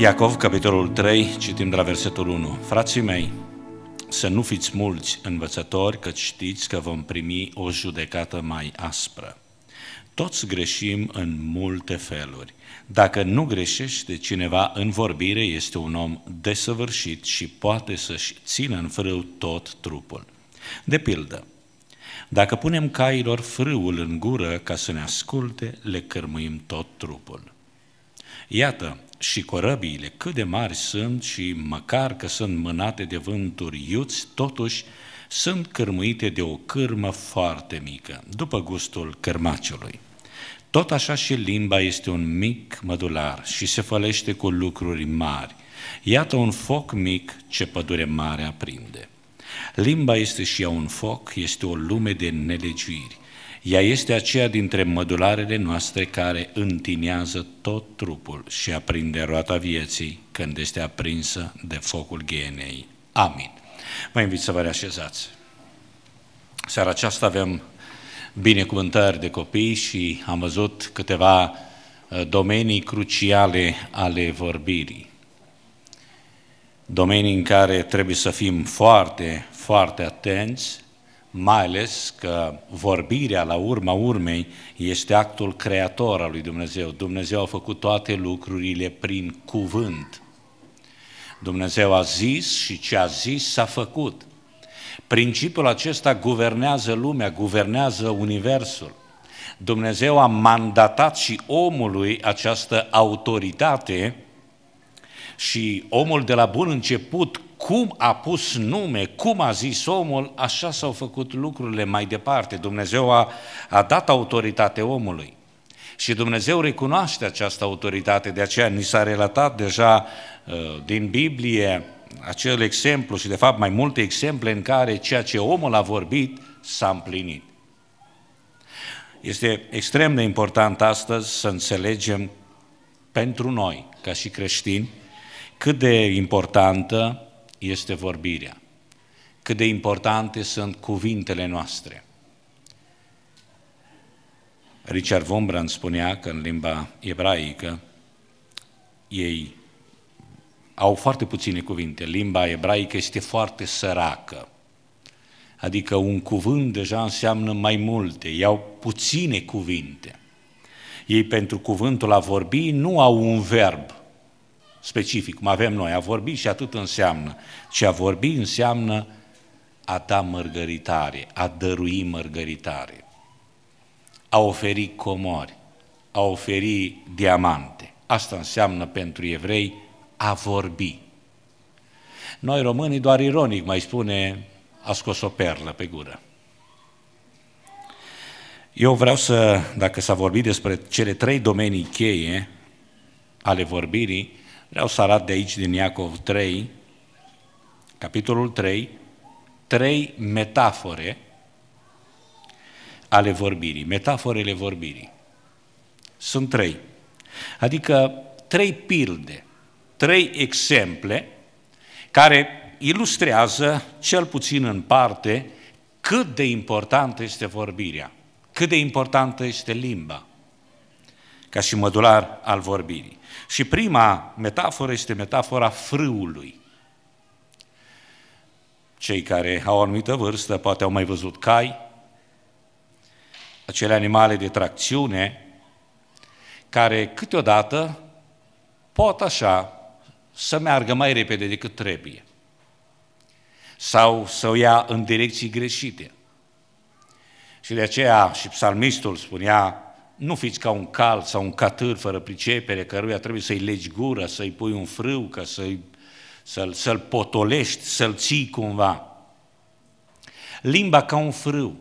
Iacov, capitolul 3, citim de la versetul 1. Frații mei, să nu fiți mulți învățători, că știți că vom primi o judecată mai aspră. Toți greșim în multe feluri. Dacă nu greșește cineva în vorbire, este un om desăvârșit și poate să-și țină în frâu tot trupul. De pildă, dacă punem cailor frâul în gură ca să ne asculte, le cărmuim tot trupul. Iată, și corăbiile, cât de mari sunt și măcar că sunt mânate de vânturi iuți, totuși sunt cârmuite de o cârmă foarte mică, după gustul cărmaciului. Tot așa și limba este un mic mădular și se fălește cu lucruri mari. Iată un foc mic ce pădure mare aprinde. Limba este și ea un foc, este o lume de nelegiuiri. Ea este aceea dintre mădularele noastre care întinează tot trupul și aprinde roata vieții când este aprinsă de focul ghienei. Amin. Vă invit să vă reașezați. Seara aceasta avem binecuvântări de copii și am văzut câteva uh, domenii cruciale ale vorbirii. Domenii în care trebuie să fim foarte, foarte atenți mai ales că vorbirea la urma urmei este actul creator al lui Dumnezeu. Dumnezeu a făcut toate lucrurile prin cuvânt. Dumnezeu a zis și ce a zis s-a făcut. Principiul acesta guvernează lumea, guvernează universul. Dumnezeu a mandatat și omului această autoritate și omul de la bun început cum a pus nume, cum a zis omul, așa s-au făcut lucrurile mai departe. Dumnezeu a, a dat autoritate omului. Și Dumnezeu recunoaște această autoritate, de aceea ni s-a relatat deja uh, din Biblie acel exemplu și de fapt mai multe exemple în care ceea ce omul a vorbit s-a împlinit. Este extrem de important astăzi să înțelegem pentru noi, ca și creștini, cât de importantă este vorbirea. Cât de importante sunt cuvintele noastre. Richard Wombrand spunea că în limba ebraică ei au foarte puține cuvinte. Limba ebraică este foarte săracă. Adică un cuvânt deja înseamnă mai multe, ei au puține cuvinte. Ei pentru cuvântul a vorbi nu au un verb, specific, cum avem noi. A vorbi și atât înseamnă. Și a vorbi înseamnă a da mărgăritare, a dărui mărgăritare, a oferi comori, a oferi diamante. Asta înseamnă pentru evrei a vorbi. Noi românii doar ironic mai spune a scos o perlă pe gură. Eu vreau să, dacă s-a vorbit despre cele trei domenii cheie ale vorbirii, Vreau să arat de aici, din Iacov 3, capitolul 3, trei metafore ale vorbirii, metaforele vorbirii. Sunt trei. Adică trei pilde, trei exemple care ilustrează, cel puțin în parte, cât de importantă este vorbirea, cât de importantă este limba, ca și mădular al vorbirii. Și prima metaforă este metafora frâului. Cei care au o anumită vârstă poate au mai văzut cai, acele animale de tracțiune, care câteodată pot așa să meargă mai repede decât trebuie sau să o ia în direcții greșite. Și de aceea și psalmistul spunea nu fiți ca un cal sau un catâr fără pricepere, căruia trebuie să-i legi gura, să-i pui un frâu, ca să-i, să-l, să-l potolești, să-l ții cumva. Limba ca un frâu.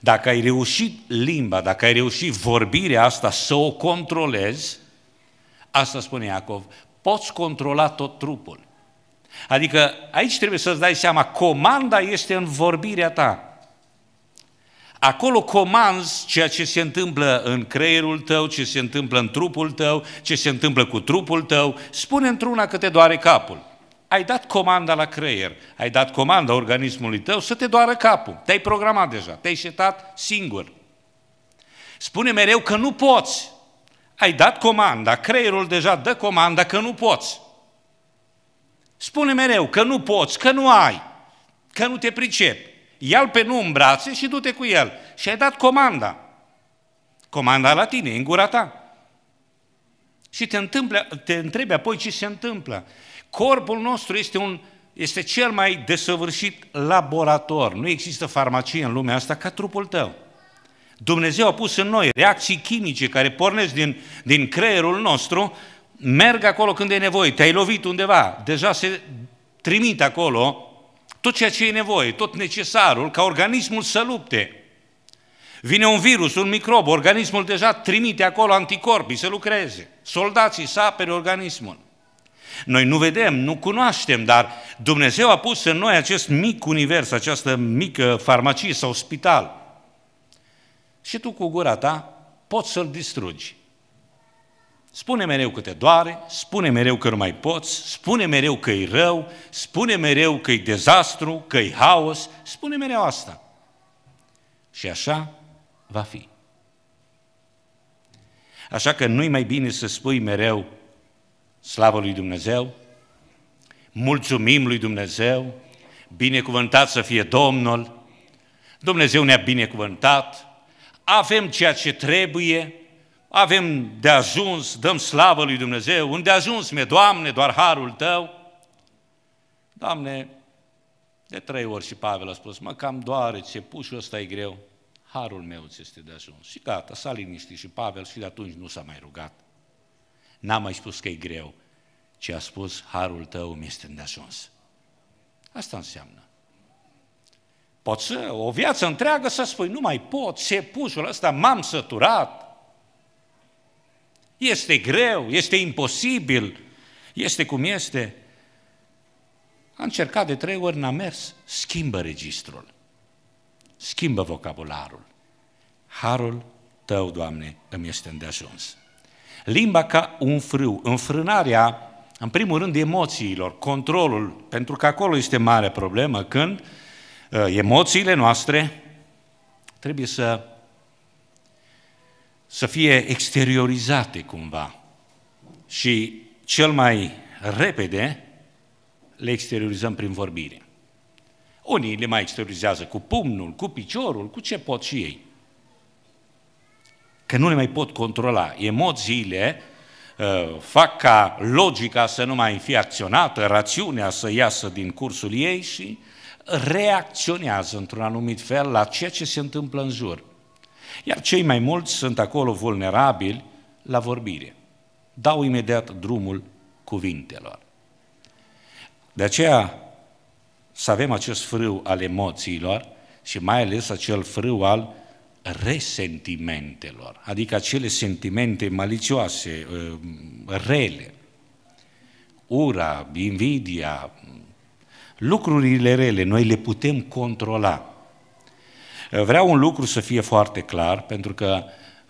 Dacă ai reușit limba, dacă ai reușit vorbirea asta să o controlezi, asta spune Iacov, poți controla tot trupul. Adică aici trebuie să-ți dai seama, comanda este în vorbirea ta acolo comanzi ceea ce se întâmplă în creierul tău, ce se întâmplă în trupul tău, ce se întâmplă cu trupul tău, spune într-una că te doare capul. Ai dat comanda la creier, ai dat comanda organismului tău să te doară capul. Te-ai programat deja, te-ai setat singur. Spune mereu că nu poți. Ai dat comanda, creierul deja dă comanda că nu poți. Spune mereu că nu poți, că nu ai, că nu te pricepi ia-l pe nu în brațe și du-te cu el. Și ai dat comanda. Comanda la tine, în gura ta. Și te, întâmplă, te întrebi apoi ce se întâmplă. Corpul nostru este, un, este cel mai desăvârșit laborator. Nu există farmacie în lumea asta ca trupul tău. Dumnezeu a pus în noi reacții chimice care pornesc din, din creierul nostru, merg acolo când e nevoie, te-ai lovit undeva, deja se trimit acolo tot ceea ce e nevoie, tot necesarul ca organismul să lupte. Vine un virus, un microb, organismul deja trimite acolo anticorpii să lucreze. Soldații să apere organismul. Noi nu vedem, nu cunoaștem, dar Dumnezeu a pus în noi acest mic univers, această mică farmacie sau spital. Și tu cu gura ta poți să-l distrugi. Spune mereu că te doare, spune mereu că nu mai poți, spune mereu că e rău, spune mereu că e dezastru, că e haos, spune mereu asta. Și așa va fi. Așa că nu-i mai bine să spui mereu slavă lui Dumnezeu, mulțumim lui Dumnezeu, binecuvântat să fie Domnul, Dumnezeu ne-a binecuvântat, avem ceea ce trebuie, avem de ajuns, dăm slavă lui Dumnezeu, unde ajuns mi Doamne, doar harul Tău. Doamne, de trei ori și Pavel a spus, mă, cam doare, ce pușul ăsta e greu, harul meu ți este de ajuns. Și gata, s-a liniștit și Pavel și de atunci nu s-a mai rugat. N-a mai spus că e greu, ci a spus, harul tău mi este de ajuns. Asta înseamnă. Poți să, o viață întreagă să spui, nu mai pot, ce pușul ăsta, m-am săturat, este greu, este imposibil, este cum este. A încercat de trei ori, n-a mers. Schimbă registrul. Schimbă vocabularul. Harul tău, Doamne, îmi este îndeajuns. Limba ca un frâu, înfrânarea, în primul rând, emoțiilor, controlul, pentru că acolo este mare problemă când uh, emoțiile noastre trebuie să să fie exteriorizate cumva. Și cel mai repede le exteriorizăm prin vorbire. Unii le mai exteriorizează cu pumnul, cu piciorul, cu ce pot și ei. Că nu le mai pot controla. Emoțiile uh, ă, fac ca logica să nu mai fie acționată, rațiunea să iasă din cursul ei și reacționează într-un anumit fel la ceea ce se întâmplă în jur. Iar cei mai mulți sunt acolo vulnerabili la vorbire. Dau imediat drumul cuvintelor. De aceea să avem acest frâu al emoțiilor și mai ales acel frâu al resentimentelor, adică acele sentimente malicioase, uh, rele, ura, invidia, lucrurile rele, noi le putem controla. Vreau un lucru să fie foarte clar, pentru că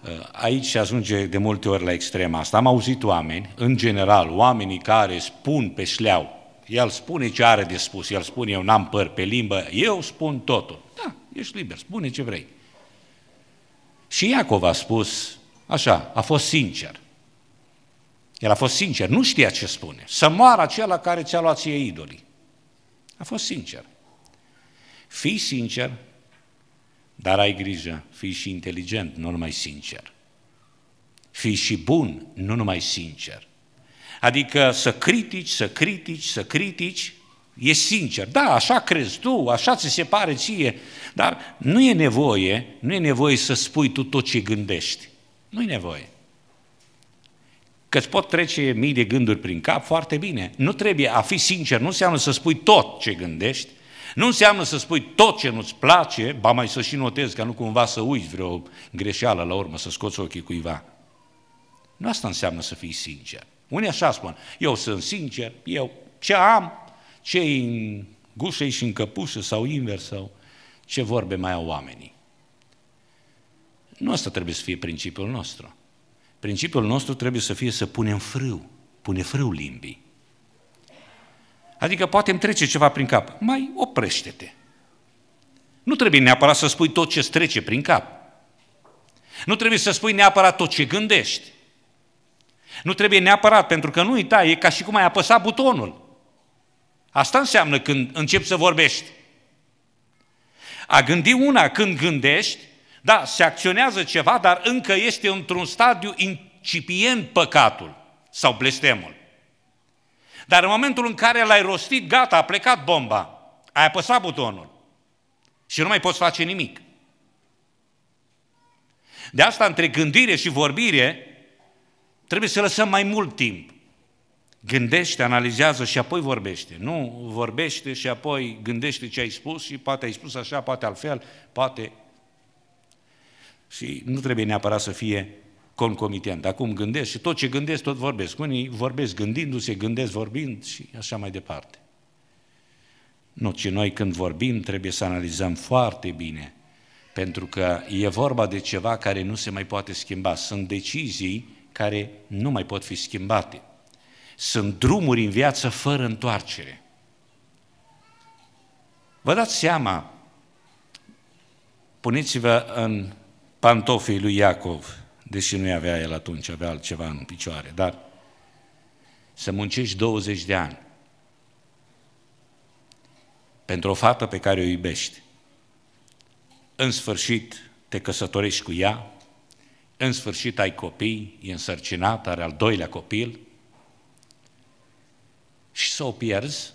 uh, aici se ajunge de multe ori la extrema asta. Am auzit oameni, în general, oamenii care spun pe șleau, el spune ce are de spus, el spune eu n-am păr pe limbă, eu spun totul. Da, ești liber, spune ce vrei. Și Iacov a spus, așa, a fost sincer. El a fost sincer, nu știa ce spune. Să moară acela care ți-a luat ție idolii. A fost sincer. Fii sincer dar ai grijă, fii și inteligent, nu numai sincer. Fii și bun, nu numai sincer. Adică să critici, să critici, să critici, e sincer. Da, așa crezi tu, așa ți se pare ție, dar nu e nevoie, nu e nevoie să spui tu tot ce gândești. Nu e nevoie. Că îți pot trece mii de gânduri prin cap, foarte bine. Nu trebuie a fi sincer, nu înseamnă să spui tot ce gândești, nu înseamnă să spui tot ce nu-ți place, ba mai să și notezi ca nu cumva să uiți vreo greșeală la urmă, să scoți ochii cuiva. Nu asta înseamnă să fii sincer. Unii așa spun, eu sunt sincer, eu ce am, ce în gușei și în căpușă sau invers sau ce vorbe mai au oamenii. Nu asta trebuie să fie principiul nostru. Principiul nostru trebuie să fie să punem frâu, pune frâu limbii. Adică poate îmi trece ceva prin cap. Mai oprește-te. Nu trebuie neapărat să spui tot ce îți trece prin cap. Nu trebuie să spui neapărat tot ce gândești. Nu trebuie neapărat, pentru că nu uita, e ca și cum ai apăsat butonul. Asta înseamnă când începi să vorbești. A gândi una când gândești, da, se acționează ceva, dar încă este într-un stadiu incipient păcatul sau blestemul. Dar în momentul în care l-ai rostit, gata, a plecat bomba. Ai apăsat butonul. Și nu mai poți face nimic. De asta, între gândire și vorbire, trebuie să lăsăm mai mult timp. Gândește, analizează și apoi vorbește. Nu vorbește și apoi gândește ce ai spus și poate ai spus așa, poate altfel, poate... Și nu trebuie neapărat să fie concomitent. Acum gândesc și tot ce gândesc, tot vorbesc. Unii vorbesc gândindu-se, gândesc vorbind și așa mai departe. Nu, ci noi când vorbim trebuie să analizăm foarte bine, pentru că e vorba de ceva care nu se mai poate schimba. Sunt decizii care nu mai pot fi schimbate. Sunt drumuri în viață fără întoarcere. Vă dați seama, puneți-vă în pantofii lui Iacov, deși nu avea el atunci, avea altceva în picioare, dar să muncești 20 de ani pentru o fată pe care o iubești, în sfârșit te căsătorești cu ea, în sfârșit ai copii, e însărcinat, are al doilea copil și să o pierzi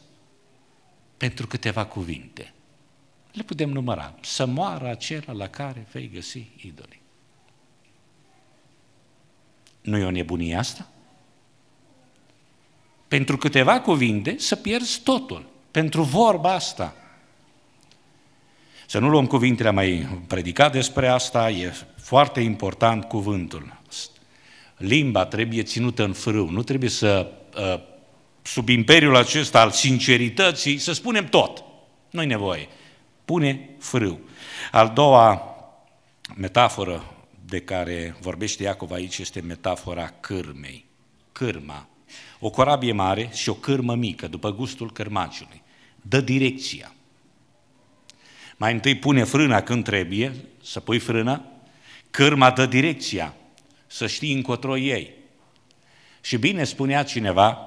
pentru câteva cuvinte. Le putem număra. Să moară acela la care vei găsi idolii. Nu e o nebunie asta? Pentru câteva cuvinte să pierzi totul. Pentru vorba asta. Să nu luăm cuvintele, am mai predicat despre asta, e foarte important cuvântul. Limba trebuie ținută în frâu, nu trebuie să, ă, sub imperiul acesta al sincerității, să spunem tot. Nu-i nevoie. Pune frâu. Al doua metaforă de care vorbește Iacov aici este metafora cârmei, cârma. O corabie mare și o cârmă mică, după gustul cărmaciului. Dă direcția. Mai întâi pune frâna când trebuie, să pui frâna, cârma dă direcția, să știi încotro ei. Și bine spunea cineva,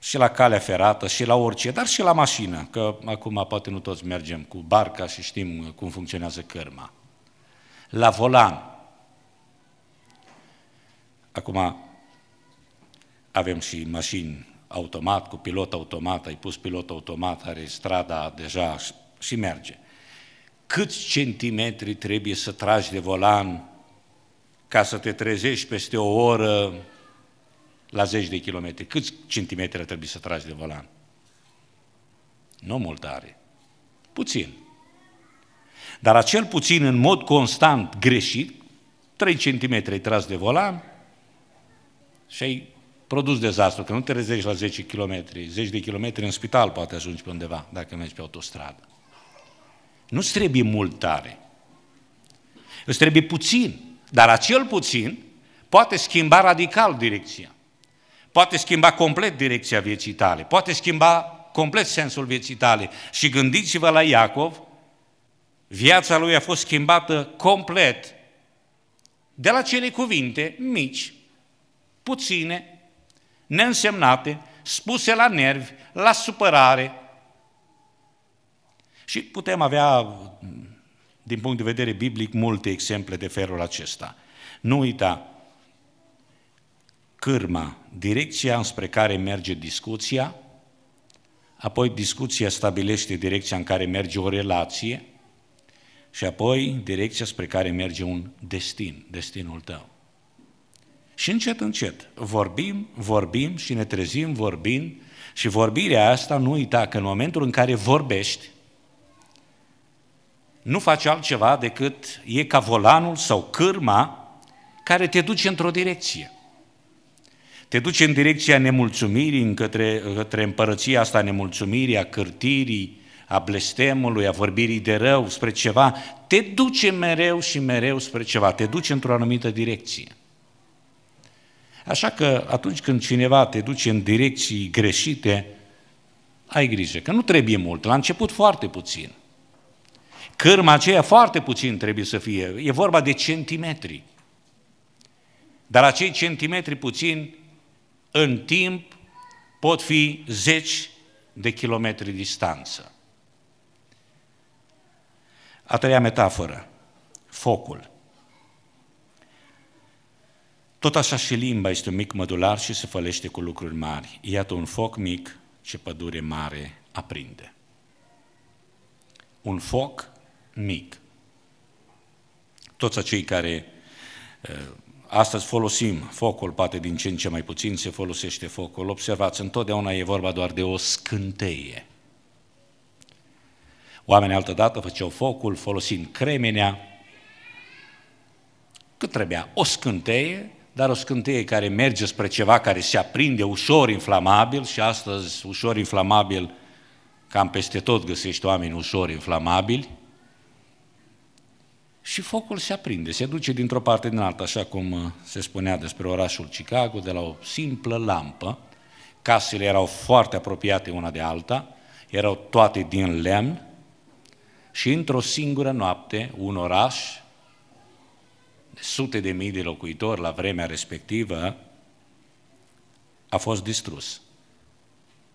și la calea ferată, și la orice, dar și la mașină, că acum poate nu toți mergem cu barca și știm cum funcționează cărma la volan. Acum avem și mașini automat, cu pilot automat, ai pus pilot automat, are strada deja și merge. Câți centimetri trebuie să tragi de volan ca să te trezești peste o oră la zeci de kilometri? Câți centimetri trebuie să tragi de volan? Nu mult are. Puțin. Dar acel puțin în mod constant greșit, 3 cm tras de volan și ai produs dezastru, că nu te rezești la 10 km, 10 de km în spital poate ajungi pe undeva, dacă mergi pe autostradă. nu trebuie mult tare. Îți trebuie puțin, dar acel puțin poate schimba radical direcția. Poate schimba complet direcția vieții tale, poate schimba complet sensul vieții tale. Și gândiți-vă la Iacov, Viața lui a fost schimbată complet de la cele cuvinte mici, puține, neînsemnate, spuse la nervi, la supărare. Și putem avea, din punct de vedere biblic, multe exemple de felul acesta. Nu uita, cârma, direcția înspre care merge discuția, apoi discuția stabilește direcția în care merge o relație, și apoi direcția spre care merge un destin, destinul tău. Și încet, încet, vorbim, vorbim și ne trezim vorbind și vorbirea asta, nu uita că în momentul în care vorbești, nu faci altceva decât e ca volanul sau cârma care te duce într-o direcție. Te duce în direcția nemulțumirii, către, către împărăția asta nemulțumirii, a cârtirii, a blestemului, a vorbirii de rău spre ceva, te duce mereu și mereu spre ceva, te duce într-o anumită direcție. Așa că atunci când cineva te duce în direcții greșite, ai grijă, că nu trebuie mult, la început foarte puțin. Cârma aceea foarte puțin trebuie să fie, e vorba de centimetri. Dar acei centimetri puțin, în timp, pot fi zeci de kilometri distanță. A treia metaforă, focul. Tot așa și limba este un mic mădular și se fălește cu lucruri mari. Iată un foc mic ce pădure mare aprinde. Un foc mic. Toți acei care uh, astăzi folosim focul, poate din ce în ce mai puțin se folosește focul, observați, întotdeauna e vorba doar de o scânteie. Oamenii altădată făceau focul folosind cremenea, cât trebuia, o scânteie, dar o scânteie care merge spre ceva care se aprinde ușor inflamabil și astăzi ușor inflamabil, cam peste tot găsești oameni ușor inflamabili, și focul se aprinde, se duce dintr-o parte din alta, așa cum uh, se spunea despre orașul Chicago, de la o simplă lampă. Casele erau foarte apropiate una de alta, erau toate din lemn, și într-o singură noapte un oraș de sute de mii de locuitori la vremea respectivă a fost distrus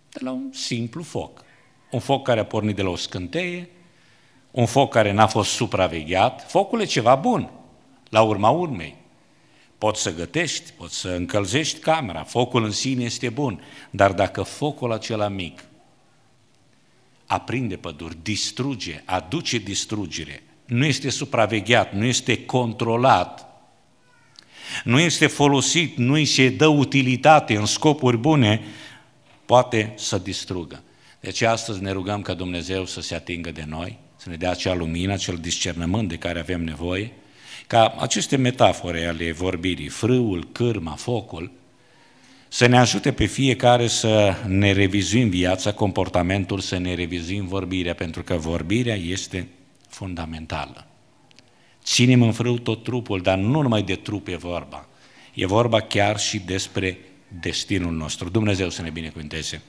de la un simplu foc. Un foc care a pornit de la o scânteie, un foc care n-a fost supravegheat. Focul e ceva bun, la urma urmei. Poți să gătești, poți să încălzești camera, focul în sine este bun, dar dacă focul acela mic aprinde păduri, distruge, aduce distrugere, nu este supravegheat, nu este controlat, nu este folosit, nu îi se dă utilitate în scopuri bune, poate să distrugă. Deci astăzi ne rugăm ca Dumnezeu să se atingă de noi, să ne dea acea lumină, acel discernământ de care avem nevoie, ca aceste metafore ale vorbirii, frâul, cârma, focul, să ne ajute pe fiecare să ne revizuim viața, comportamentul, să ne revizuim vorbirea, pentru că vorbirea este fundamentală. Ținem în frâu tot trupul, dar nu numai de trup e vorba. E vorba chiar și despre destinul nostru. Dumnezeu să ne binecuvânteze.